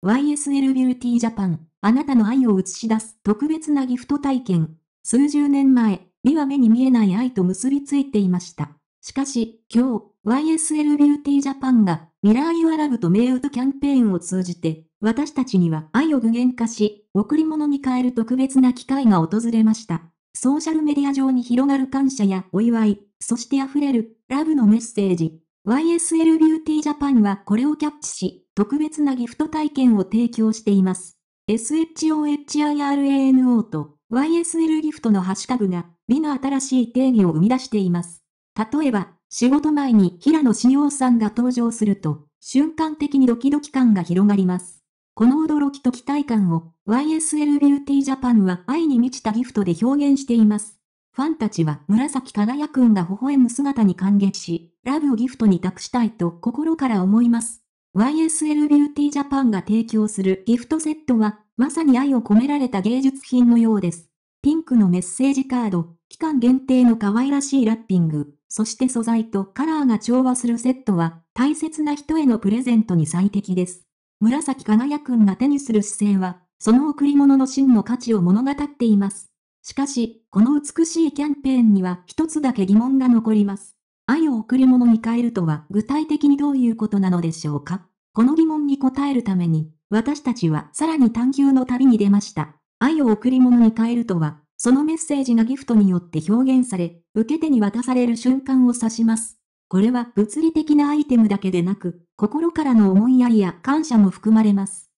YSL ビューティージャパン、あなたの愛を映し出す特別なギフト体験。数十年前、美は目に見えない愛と結びついていました。しかし、今日、YSL ビューティージャパンが、ミラーユアラブと名打キャンペーンを通じて、私たちには愛を具現化し、贈り物に変える特別な機会が訪れました。ソーシャルメディア上に広がる感謝やお祝い、そして溢れる、ラブのメッセージ、YSL ビューティージャパンはこれをキャッチし、特別なギフト体験を提供しています。SHOHIRANO と YSL ギフトのハッシュタグが美の新しい定義を生み出しています。例えば、仕事前に平野志耀さんが登場すると、瞬間的にドキドキ感が広がります。この驚きと期待感を YSL ビューティージャパンは愛に満ちたギフトで表現しています。ファンたちは紫輝くんが微笑む姿に感激し、ラブをギフトに託したいと心から思います。YSL ビューティージャパンが提供するギフトセットは、まさに愛を込められた芸術品のようです。ピンクのメッセージカード、期間限定の可愛らしいラッピング、そして素材とカラーが調和するセットは、大切な人へのプレゼントに最適です。紫輝くんが手にする姿勢は、その贈り物の真の価値を物語っています。しかし、この美しいキャンペーンには一つだけ疑問が残ります。愛を贈り物に変えるとは具体的にどういうことなのでしょうかこの疑問に答えるために、私たちはさらに探求の旅に出ました。愛を贈り物に変えるとは、そのメッセージがギフトによって表現され、受け手に渡される瞬間を指します。これは物理的なアイテムだけでなく、心からの思いやりや感謝も含まれます。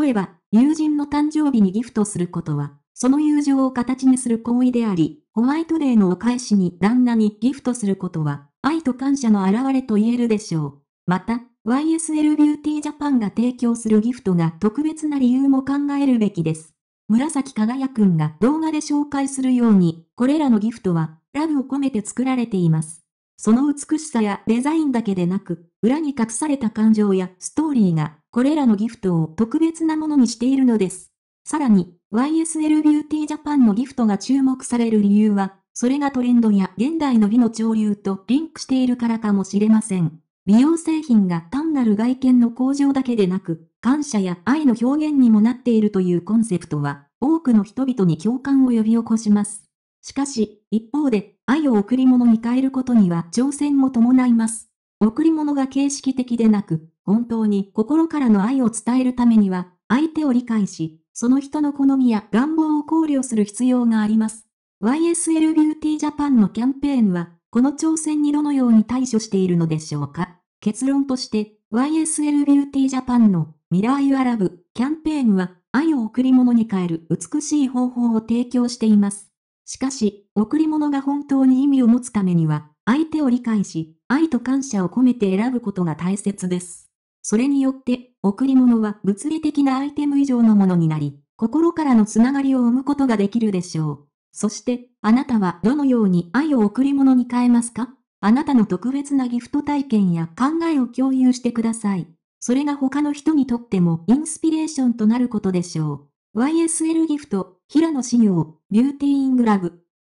例えば、友人の誕生日にギフトすることは、その友情を形にする行為であり、ホワイトデーのお返しに旦那にギフトすることは、愛と感謝の表れと言えるでしょう。また、YSL ビューティージャパンが提供するギフトが特別な理由も考えるべきです。紫輝くんが動画で紹介するように、これらのギフトは、ラブを込めて作られています。その美しさやデザインだけでなく、裏に隠された感情やストーリーが、これらのギフトを特別なものにしているのです。さらに、YSL ビューティージャパンのギフトが注目される理由は、それがトレンドや現代の美の潮流とリンクしているからかもしれません。美容製品が単なる外見の向上だけでなく、感謝や愛の表現にもなっているというコンセプトは、多くの人々に共感を呼び起こします。しかし、一方で、愛を贈り物に変えることには挑戦も伴います。贈り物が形式的でなく、本当に心からの愛を伝えるためには、相手を理解し、その人の好みや願望を考慮する必要があります。YSL ビューティージャパンのキャンペーンは、この挑戦にどのように対処しているのでしょうか結論として、YSL ビューティージャパンのミラーユアラブキャンペーンは、愛を贈り物に変える美しい方法を提供しています。しかし、贈り物が本当に意味を持つためには、相手を理解し、愛と感謝を込めて選ぶことが大切です。それによって、贈り物は物理的なアイテム以上のものになり、心からのつながりを生むことができるでしょう。そして、あなたはどのように愛を贈り物に変えますかあなたの特別なギフト体験や考えを共有してください。それが他の人にとってもインスピレーションとなることでしょう。YSL ギフト、平野紫耀、ビューティーイングラブ。